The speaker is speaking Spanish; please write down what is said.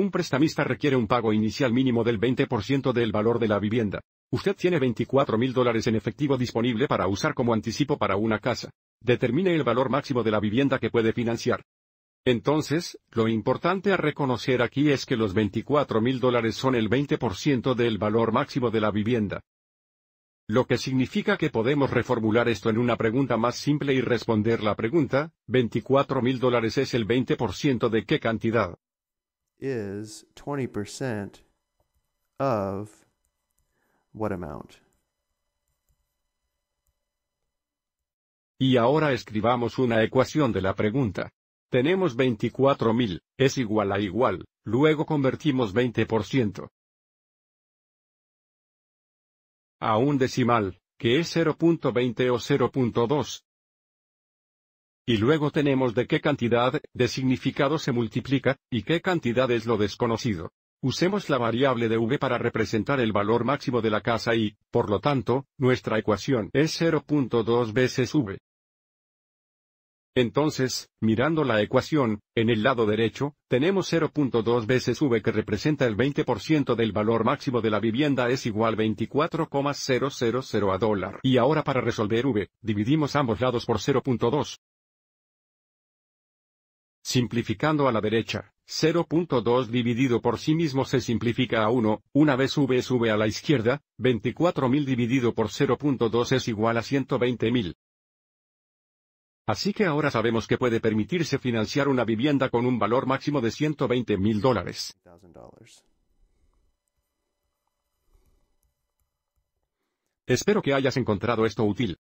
Un prestamista requiere un pago inicial mínimo del 20% del valor de la vivienda. Usted tiene $24,000 mil dólares en efectivo disponible para usar como anticipo para una casa. Determine el valor máximo de la vivienda que puede financiar. Entonces, lo importante a reconocer aquí es que los $24,000 mil dólares son el 20% del valor máximo de la vivienda. Lo que significa que podemos reformular esto en una pregunta más simple y responder la pregunta, 24 mil dólares es el 20% de qué cantidad. Y ahora escribamos una ecuación de la pregunta. Tenemos 24.000, es igual a igual, luego convertimos 20%. A un decimal, que es 0.20 o 0.2, y luego tenemos de qué cantidad de significado se multiplica, y qué cantidad es lo desconocido. Usemos la variable de v para representar el valor máximo de la casa y, por lo tanto, nuestra ecuación es 0.2 veces v. Entonces, mirando la ecuación, en el lado derecho, tenemos 0.2 veces v que representa el 20% del valor máximo de la vivienda es igual 24,000 a dólar. Y ahora para resolver v, dividimos ambos lados por 0.2 simplificando a la derecha, 0.2 dividido por sí mismo se simplifica a 1, una vez v sube a la izquierda, 24.000 dividido por 0.2 es igual a 120.000. Así que ahora sabemos que puede permitirse financiar una vivienda con un valor máximo de 120,000 dólares. Espero que hayas encontrado esto útil.